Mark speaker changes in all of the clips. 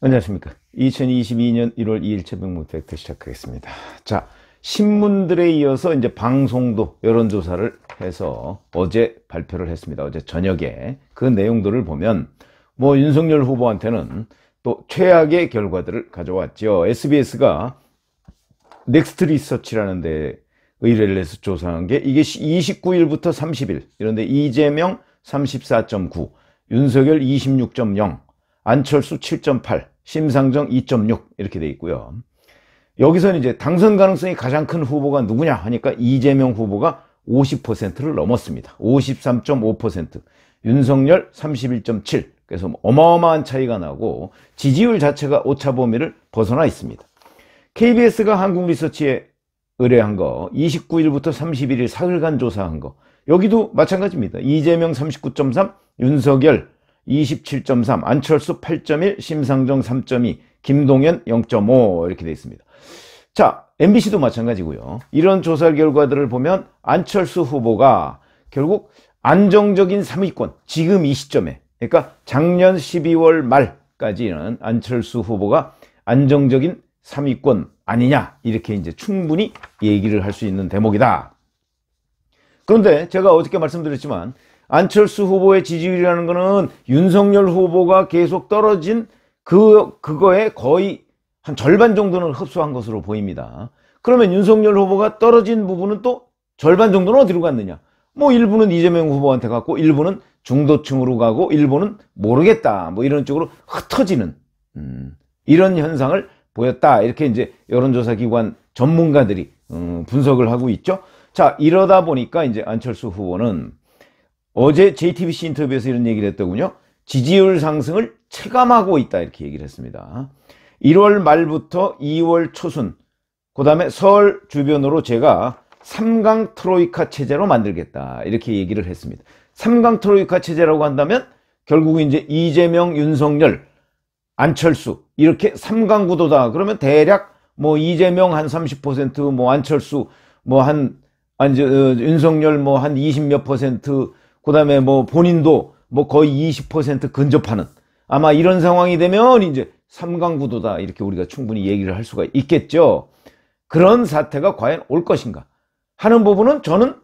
Speaker 1: 안녕하십니까 2022년 1월 2일 채병무팩트 시작하겠습니다 자 신문들에 이어서 이제 방송도 여론조사를 해서 어제 발표를 했습니다 어제 저녁에 그 내용들을 보면 뭐 윤석열 후보한테는 또 최악의 결과들을 가져왔죠 SBS가 넥스트 리서치라는 데 의뢰를 해서 조사한 게 이게 29일부터 30일 이런데 이재명 34.9 윤석열 26.0 안철수 7.8 심상정 2.6 이렇게 돼 있고요. 여기서는 이제 당선 가능성이 가장 큰 후보가 누구냐 하니까 이재명 후보가 50%를 넘었습니다. 53.5%, 윤석열 31.7. 그래서 뭐 어마어마한 차이가 나고 지지율 자체가 오차 범위를 벗어나 있습니다. KBS가 한국 리서치에 의뢰한 거, 29일부터 31일 사흘간 조사한 거, 여기도 마찬가지입니다. 이재명 39.3, 윤석열 27.3, 안철수 8.1, 심상정 3.2, 김동연 0.5 이렇게 되어 있습니다. 자, MBC도 마찬가지고요. 이런 조사 결과들을 보면 안철수 후보가 결국 안정적인 3위권, 지금 이 시점에 그러니까 작년 12월 말까지는 안철수 후보가 안정적인 3위권 아니냐 이렇게 이제 충분히 얘기를 할 수 있는 대목이다. 그런데 제가 어저께 말씀드렸지만 안철수 후보의 지지율이라는 거는 윤석열 후보가 계속 떨어진 그, 그거에 거의 한 절반 정도는 흡수한 것으로 보입니다. 그러면 윤석열 후보가 떨어진 부분은 또 절반 정도는 어디로 갔느냐? 뭐 일부는 이재명 후보한테 갔고 일부는 중도층으로 가고 일부는 모르겠다 뭐 이런 쪽으로 흩어지는 음, 이런 현상을 보였다 이렇게 이제 여론조사기관 전문가들이 음, 분석을 하고 있죠. 자 이러다 보니까 이제 안철수 후보는 어제 JTBC 인터뷰에서 이런 얘기를 했더군요. 지지율 상승을 체감하고 있다 이렇게 얘기를 했습니다. 1월 말부터 2월 초순 그 다음에 서울 주변으로 제가 3강 트로이카 체제로 만들겠다 이렇게 얘기를 했습니다. 3강 트로이카 체제라고 한다면 결국 이제 이재명, 윤석열, 안철수 이렇게 3강 구도다 그러면 대략 뭐 이재명 한 30%뭐 안철수 뭐한 한, 어, 윤석열 뭐 한20몇 퍼센트 그 다음에 뭐 본인도 뭐 거의 20% 근접하는 아마 이런 상황이 되면 이제 삼강 구도다 이렇게 우리가 충분히 얘기를 할 수가 있겠죠. 그런 사태가 과연 올 것인가 하는 부분은 저는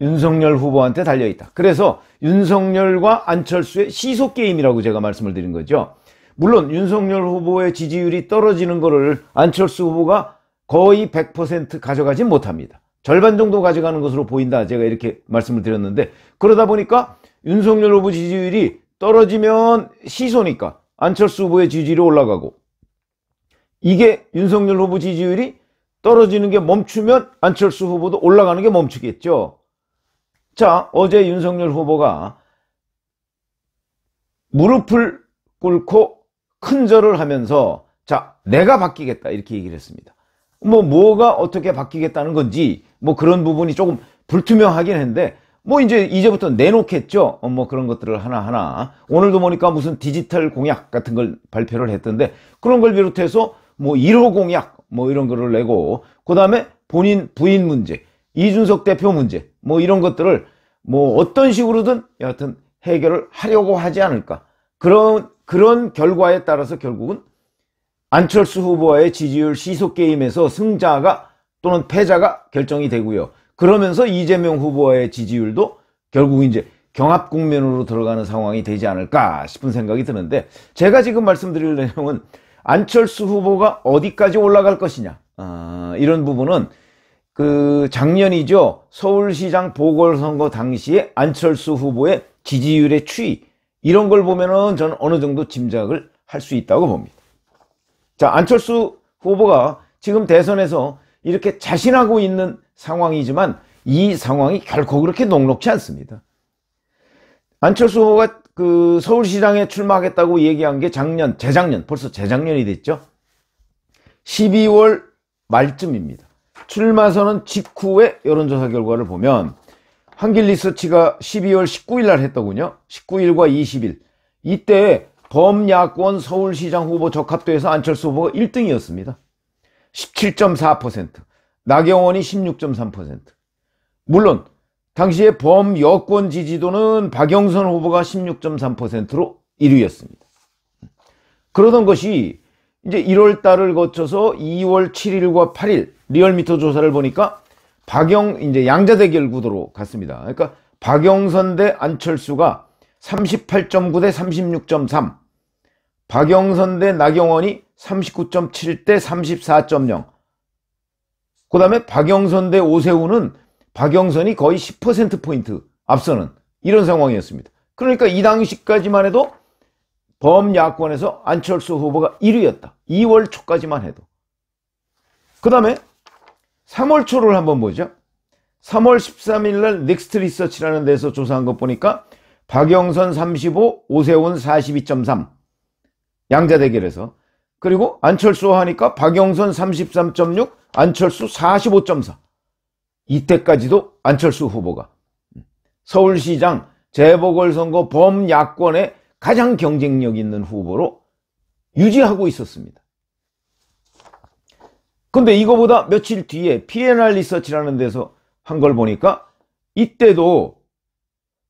Speaker 1: 윤석열 후보한테 달려있다. 그래서 윤석열과 안철수의 시속 게임이라고 제가 말씀을 드린 거죠. 물론 윤석열 후보의 지지율이 떨어지는 거를 안철수 후보가 거의 100%가져가지 못합니다. 절반 정도 가져가는 것으로 보인다. 제가 이렇게 말씀을 드렸는데 그러다 보니까 윤석열 후보 지지율이 떨어지면 시소니까 안철수 후보의 지지율이 올라가고 이게 윤석열 후보 지지율이 떨어지는 게 멈추면 안철수 후보도 올라가는 게 멈추겠죠. 자, 어제 윤석열 후보가 무릎을 꿇고 큰절을 하면서 자, 내가 바뀌겠다 이렇게 얘기를 했습니다. 뭐 뭐가 어떻게 바뀌겠다는 건지 뭐 그런 부분이 조금 불투명하긴 했는데 뭐 이제 이제부터 내놓겠죠 어, 뭐 그런 것들을 하나하나 오늘도 보니까 무슨 디지털 공약 같은 걸 발표를 했던데 그런 걸 비롯해서 뭐 1호 공약 뭐 이런 거를 내고 그 다음에 본인 부인 문제 이준석 대표 문제 뭐 이런 것들을 뭐 어떤 식으로든 여하튼 해결을 하려고 하지 않을까 그런 그런 결과에 따라서 결국은 안철수 후보와의 지지율 시속 게임에서 승자가 또는 패자가 결정이 되고요. 그러면서 이재명 후보와의 지지율도 결국 이제 경합 국면으로 들어가는 상황이 되지 않을까 싶은 생각이 드는데 제가 지금 말씀드릴 내용은 안철수 후보가 어디까지 올라갈 것이냐 아, 이런 부분은 그 작년이죠 서울시장 보궐선거 당시에 안철수 후보의 지지율의 추이 이런 걸 보면은 저는 어느 정도 짐작을 할 수 있다고 봅니다. 자, 안철수 후보가 지금 대선에서 이렇게 자신하고 있는 상황이지만 이 상황이 결코 그렇게 녹록치 않습니다. 안철수 후보가 그 서울시장에 출마하겠다고 얘기한 게 작년, 재작년, 벌써 재작년이 됐죠. 12월 말쯤입니다. 출마선언 직후에 여론조사 결과를 보면 한길리서치가 12월 19일 날 했더군요. 19일과 20일. 이때 범야권 서울시장 후보 적합도에서 안철수 후보가 1등이었습니다. 17.4%, 나경원이 16.3%. 물론 당시에 범여권 지지도는 박영선 후보가 16.3%로 1위였습니다. 그러던 것이 이제 1월 달을 거쳐서 2월 7일과 8일 리얼미터 조사를 보니까 박영 이제 양자 대결 구도로 갔습니다. 그러니까 박영선 대 안철수가 38.9대36.3 박영선 대 나경원이 39.7대 34.0. 그 다음에 박영선 대 오세훈은 박영선이 거의 10%포인트 앞서는 이런 상황이었습니다. 그러니까 이 당시까지만 해도 범야권에서 안철수 후보가 1위였다. 2월 초까지만 해도. 그 다음에 3월 초를 한번 보죠. 3월 13일 날 넥스트 리서치라는 데서 조사한 것 보니까 박영선 35, 오세훈 42.3. 양자대결에서. 그리고 안철수 하니까 박영선 33.6, 안철수 45.4. 이때까지도 안철수 후보가 서울시장 재보궐선거 범야권의 가장 경쟁력 있는 후보로 유지하고 있었습니다. 근데 이거보다 며칠 뒤에 PNR 리서치라는 데서 한 걸 보니까 이때도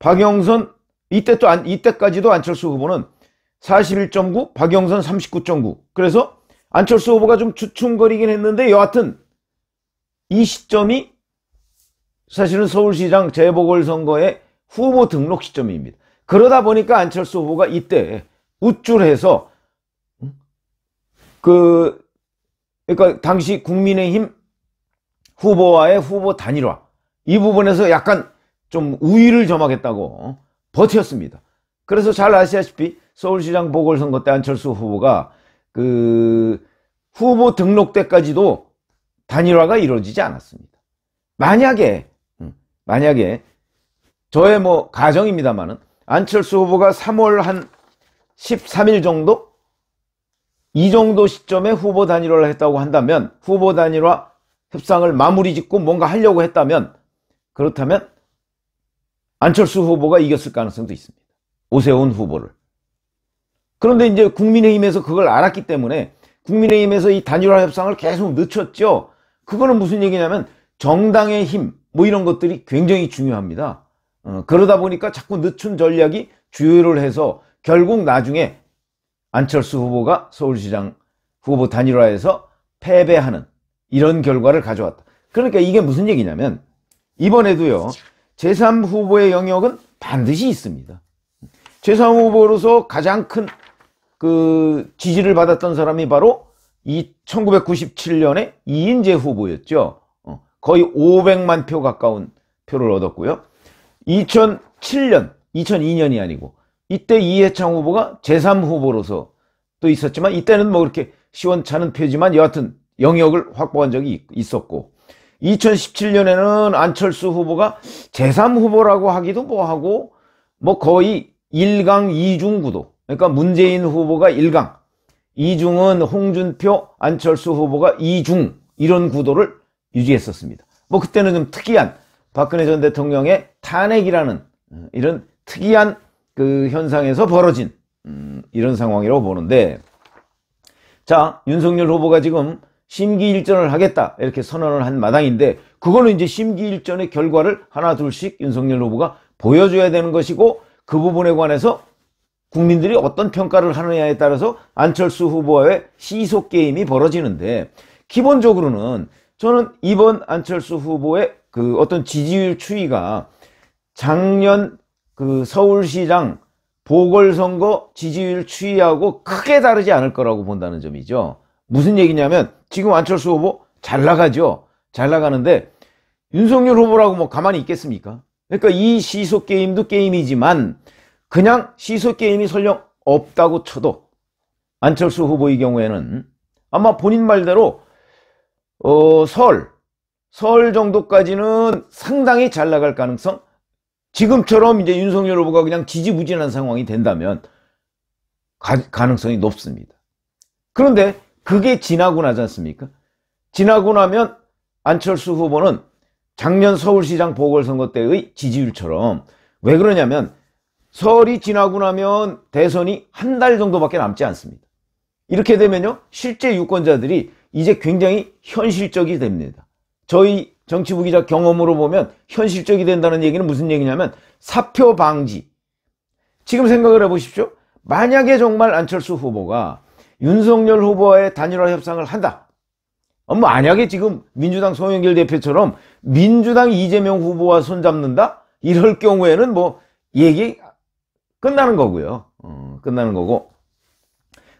Speaker 1: 박영선 이때 또 안, 이때까지도 안철수 후보는 41.9, 박영선 39.9. 그래서 안철수 후보가 좀 주춤거리긴 했는데 여하튼 이 시점이 사실은 서울시장 재보궐선거의 후보 등록 시점입니다. 그러다 보니까 안철수 후보가 이때 우쭐해서 그 그러니까 당시 국민의힘 후보와의 후보 단일화 이 부분에서 약간 좀 우위를 점하겠다고 어? 버텼습니다. 그래서 잘 아시다시피 서울시장 보궐선거 때 안철수 후보가 그 후보 등록 때까지도 단일화가 이루어지지 않았습니다. 만약에 음, 만약에 저의 뭐 가정입니다만은 안철수 후보가 3월 한 13일 정도 이 정도 시점에 후보 단일화를 했다고 한다면 후보 단일화 협상을 마무리 짓고 뭔가 하려고 했다면 그렇다면 안철수 후보가 이겼을 가능성도 있습니다. 오세훈 후보를. 그런데 이제 국민의힘에서 그걸 알았기 때문에 국민의힘에서 이 단일화 협상을 계속 늦췄죠. 그거는 무슨 얘기냐면 정당의 힘, 뭐 이런 것들이 굉장히 중요합니다. 어, 그러다 보니까 자꾸 늦춘 전략이 주요를 해서 결국 나중에 안철수 후보가 서울시장 후보 단일화에서 패배하는 이런 결과를 가져왔다. 그러니까 이게 무슨 얘기냐면 이번에도요. 제3후보의 영역은 반드시 있습니다. 제3후보로서 가장 큰그 지지를 받았던 사람이 바로 이 1997년에 이인재 후보였죠. 어, 거의 500만 표 가까운 표를 얻었고요. 2007년, 2002년이 아니고 이때 이해창 후보가 제3후보로서 또 있었지만 이때는 뭐 그렇게 시원찮은 표지만 여하튼 영역을 확보한 적이 있었고 2017년에는 안철수 후보가 제3후보라고 하기도 뭐하고 뭐 거의 1강 2중 구도 그러니까 문재인 후보가 1강, 이중은 홍준표, 안철수 후보가 2중 이런 구도를 유지했었습니다. 뭐 그때는 좀 특이한 박근혜 전 대통령의 탄핵이라는 음, 이런 특이한 그 현상에서 벌어진 음, 이런 상황이라고 보는데 자 윤석열 후보가 지금 심기일전을 하겠다 이렇게 선언을 한 마당인데 그거는 이제 심기일전의 결과를 하나 둘씩 윤석열 후보가 보여줘야 되는 것이고 그 부분에 관해서 국민들이 어떤 평가를 하느냐에 따라서 안철수 후보와의 시속 게임이 벌어지는데 기본적으로는 저는 이번 안철수 후보의 그 어떤 지지율 추이가 작년 그 서울시장 보궐선거 지지율 추이하고 크게 다르지 않을 거라고 본다는 점이죠. 무슨 얘기냐면 지금 안철수 후보 잘 나가죠. 잘 나가는데 윤석열 후보라고 뭐 가만히 있겠습니까? 그러니까 이 시속 게임도 게임이지만 그냥 시소게임이 설령 없다고 쳐도 안철수 후보의 경우에는 아마 본인 말대로 어, 설, 설 정도까지는 상당히 잘 나갈 가능성 지금처럼 이제 윤석열 후보가 그냥 지지부진한 상황이 된다면 가, 능성이 높습니다. 그런데 그게 지나고 나지 않습니까? 지나고 나면 안철수 후보는 작년 서울시장 보궐선거 때의 지지율처럼 왜 그러냐면 설이 지나고 나면 대선이 한 달 정도밖에 남지 않습니다. 이렇게 되면요. 실제 유권자들이 이제 굉장히 현실적이 됩니다. 저희 정치부 기자 경험으로 보면 현실적이 된다는 얘기는 무슨 얘기냐면 사표 방지. 지금 생각을 해보십시오. 만약에 정말 안철수 후보가 윤석열 후보와의 단일화 협상을 한다. 어, 뭐 만약에 지금 민주당 송영길 대표처럼 민주당 이재명 후보와 손잡는다? 이럴 경우에는 뭐 얘기 끝나는 거고요. 어, 끝나는 거고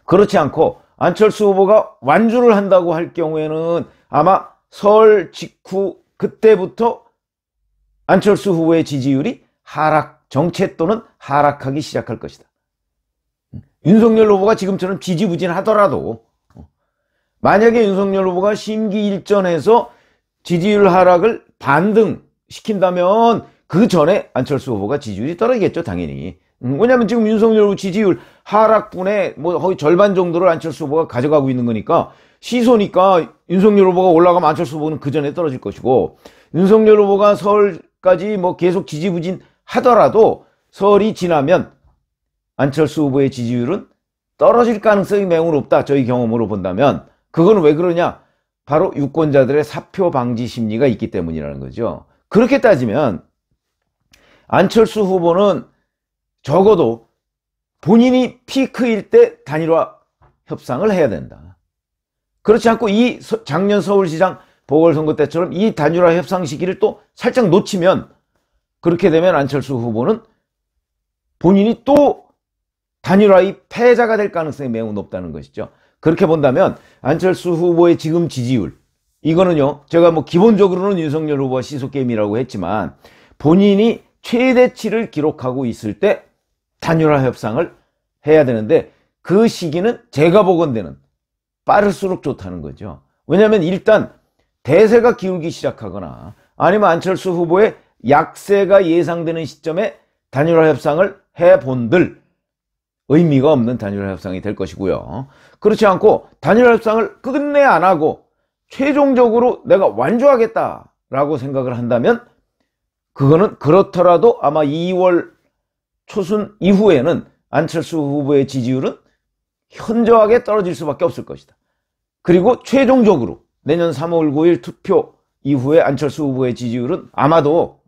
Speaker 1: 그렇지 않고 안철수 후보가 완주를 한다고 할 경우에는 아마 설 직후 그때부터 안철수 후보의 지지율이 하락 정체 또는 하락하기 시작할 것이다. 윤석열 후보가 지금처럼 지지부진하더라도 어, 만약에 윤석열 후보가 심기일전에서 지지율 하락을 반등시킨다면 그 전에 안철수 후보가 지지율이 떨어지겠죠 당연히 음, 왜냐면 지금 윤석열 지지율 하락분에 뭐 거의 절반 정도를 안철수 후보가 가져가고 있는 거니까 시소니까 윤석열 후보가 올라가면 안철수 후보는 그 전에 떨어질 것이고 윤석열 후보가 서울까지 뭐 계속 지지부진 하더라도 서울이 지나면 안철수 후보의 지지율은 떨어질 가능성이 매우 높다. 저희 경험으로 본다면 그건 왜 그러냐? 바로 유권자들의 사표 방지 심리가 있기 때문이라는 거죠. 그렇게 따지면 안철수 후보는 적어도 본인이 피크일 때 단일화 협상을 해야 된다. 그렇지 않고 이 작년 서울시장 보궐선거 때처럼 이 단일화 협상 시기를 또 살짝 놓치면 그렇게 되면 안철수 후보는 본인이 또 단일화의 패자가 될 가능성이 매우 높다는 것이죠. 그렇게 본다면 안철수 후보의 지금 지지율 이거는요 제가 뭐 기본적으로는 윤석열 후보가 시속게임이라고 했지만 본인이 최대치를 기록하고 있을 때 단일화 협상을 해야 되는데 그 시기는 제가 보건대는 빠를수록 좋다는 거죠. 왜냐하면 일단 대세가 기울기 시작하거나 아니면 안철수 후보의 약세가 예상되는 시점에 단일화 협상을 해본들 의미가 없는 단일화 협상이 될 것이고요. 그렇지 않고 단일화 협상을 끝내 안 하고 최종적으로 내가 완주하겠다라고 생각을 한다면 그거는 그렇더라도 아마 2월 초순 이후에는 안철수 후보의 지지율은 현저하게 떨어질 수밖에 없을 것이다. 그리고 최종적으로 내년 3월 9일 투표 이후에 안철수 후보의 지지율은 아마도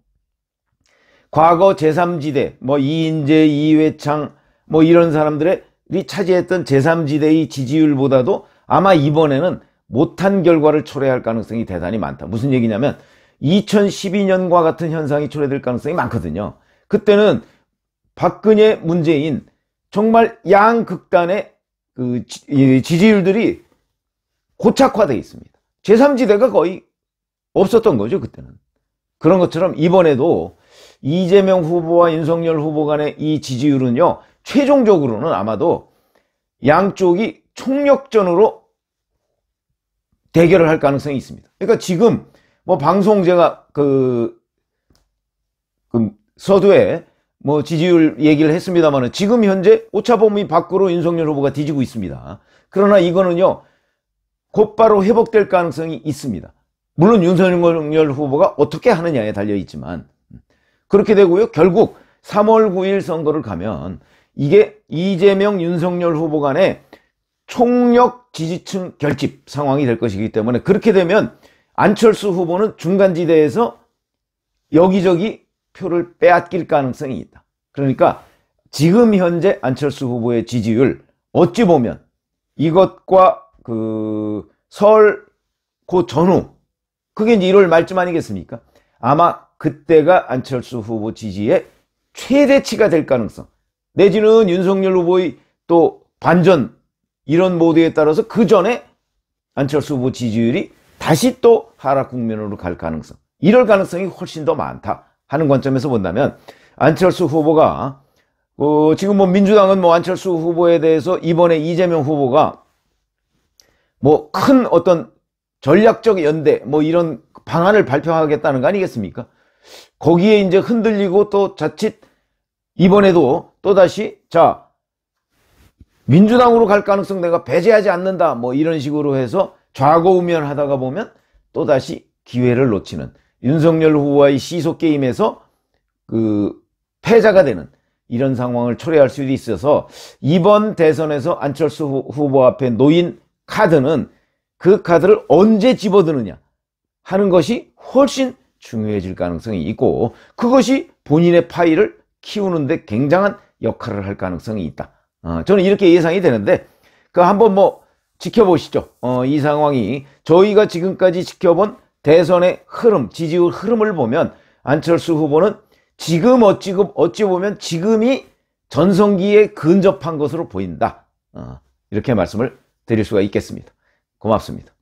Speaker 1: 과거 제3지대, 뭐 이인재, 이회창, 뭐 이런 사람들이 차지했던 제3지대의 지지율보다도 아마 이번에는 못한 결과를 초래할 가능성이 대단히 많다. 무슨 얘기냐면 2012년과 같은 현상이 초래될 가능성이 많거든요. 그때는 박근혜, 문재인 정말 양극단의 그 지지율들이 고착화되어 있습니다. 제3지대가 거의 없었던 거죠, 그때는. 그런 것처럼 이번에도 이재명 후보와 윤석열 후보 간의 이 지지율은요, 최종적으로는 아마도 양쪽이 총력전으로 대결을 할 가능성이 있습니다. 그러니까 지금 뭐 방송 제가 그, 그 서두에 뭐 지지율 얘기를 했습니다만은 지금 현재 오차 범위 밖으로 윤석열 후보가 뒤지고 있습니다. 그러나 이거는요. 곧바로 회복될 가능성이 있습니다. 물론 윤석열 후보가 어떻게 하느냐에 달려 있지만 그렇게 되고요. 결국 3월 9일 선거를 가면 이게 이재명 윤석열 후보 간의 총력 지지층 결집 상황이 될 것이기 때문에 그렇게 되면 안철수 후보는 중간지대에서 여기저기 표를 빼앗길 가능성이 있다. 그러니까 지금 현재 안철수 후보의 지지율 어찌 보면 이것과 그설울고 전후 그게 이제 1월 말쯤 아니겠습니까? 아마 그때가 안철수 후보 지지의 최대치가 될 가능성 내지는 윤석열 후보의 또 반전 이런 모드에 따라서 그 전에 안철수 후보 지지율이 다시 또 하락 국면으로 갈 가능성 이럴 가능성이 훨씬 더 많다 하는 관점에서 본다면 안철수 후보가 어, 지금 뭐 민주당은 뭐 안철수 후보에 대해서 이번에 이재명 후보가 뭐 큰 어떤 전략적 연대 뭐 이런 방안을 발표하겠다는 거 아니겠습니까? 거기에 이제 흔들리고 또 자칫 이번에도 또다시 자 민주당으로 갈 가능성 내가 배제하지 않는다 뭐 이런 식으로 해서 좌고우면 하다가 보면 또다시 기회를 놓치는 윤석열 후보와의 시속 게임에서 그 패자가 되는 이런 상황을 초래할 수도 있어서 이번 대선에서 안철수 후보 앞에 놓인 카드는 그 카드를 언제 집어드느냐 하는 것이 훨씬 중요해질 가능성이 있고 그것이 본인의 파일을 키우는데 굉장한 역할을 할 가능성이 있다. 어, 저는 이렇게 예상이 되는데 그 한번 뭐 지켜보시죠. 어, 이 상황이 저희가 지금까지 지켜본 대선의 흐름, 지지율 흐름을 보면 안철수 후보는 지금 어찌, 어찌 보면 지금이 전성기에 근접한 것으로 보인다. 어, 이렇게 말씀을 드릴 수가 있겠습니다. 고맙습니다.